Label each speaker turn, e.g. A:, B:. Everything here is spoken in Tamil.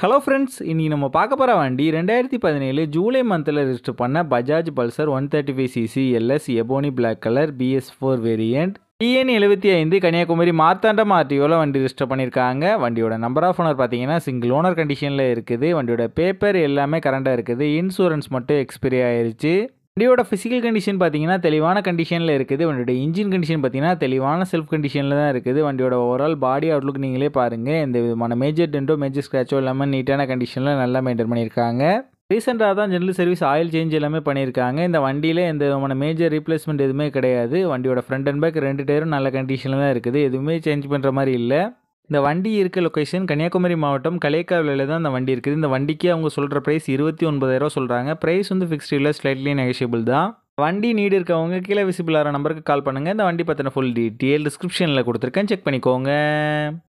A: ஹலோ ஃப்ரெண்ட்ஸ் இன்றைக்கி நம்ம பார்க்க போகிற வண்டி ரெண்டாயிரத்தி பதினேழு ஜூலை மந்தில் ரிஜிஸ்டர் பண்ண Bajaj Pulsar one thirty five CC LS ebony black colour BS four variant TN எழுபத்தி ஐந்து கன்னியாகுமரி மார்த்தாண்டம் ஆர்டிஓவில் வண்டி ரிஜிஸ்டர் பண்ணியிருக்காங்க வண்டியோட நம்பர் ஆஃப் ஓனர் பார்த்தீங்கன்னா சிங்கிள் ஓனர் கண்டிஷனில் இருக்குது வண்டியோட பேப்பர் எல்லாமே கரண்டாக இருக்குது இன்சூரன்ஸ் மட்டும் எக்ஸ்பிரி ஆயிடுச்சு வண்டியோட ஃபிசிக்கல் கண்டிஷன் பார்த்தீங்கன்னா தெளிவான கண்டிஷனில் இருக்குது வண்டியோட இன்ஜின் கண்டிஷன் பார்த்தீங்கன்னா தெளிவான செல்ஃப் கண்டிஷனில் தான் இருக்குது வண்டியோட ஓவரால் பாடி அவுட்லுக் நீங்களே பாருங்கள் எந்த விதமான மேஜர் டென்டோ மேஜர் ஸ்க்ராச்சோ இல்லாமல் நீட்டான கண்டிஷனில் நல்லா மெயின்டைன் பண்ணியிருக்காங்க ரீசெண்டாக தான் ஜென்ரல் சர்வீஸ் ஆயில் சேஞ்ச் எல்லாமே பண்ணியிருக்காங்க இந்த வண்டியில் எந்த விதமான மேஜர் ரீப்ளேஸ்மெண்ட் எதுவுமே கிடையாது வண்டியோட ஃப்ரண்ட் அண்ட் பேக் ரெண்டு டயரும் நல்ல கண்டிஷனில் தான் இருக்குது எதுவுமே சேஞ்ச் பண்ணுற மாதிரி இல்லை இந்த வண்டி இருக்க லொக்கேஷன் கன்னியாகுமரி மாவட்டம் கலேக்காவில தான் இந்த வண்டி இருக்குது இந்த வண்டிக்கு அவங்க சொல்கிற ப்ரைஸ் இருபத்தி ஒன்பதாயிரரூவா சொல்கிறாங்க ப்ரைஸ் வந்து ஃபிக்ஸ்டு இல்லை ஸ்லைட்லி நெகஷியபிள் தான் வண்டி நீடு இருக்கவங்க கீழே விசிபிள் ஆகிற நம்பருக்கு கால் பண்ணுங்கள் இந்த வண்டி பற்றின ஃபுல் டீட்டெயில் டிஸ்கிரிப்ஷனில் கொடுத்துருக்கேன் செக் பண்ணிக்கோங்க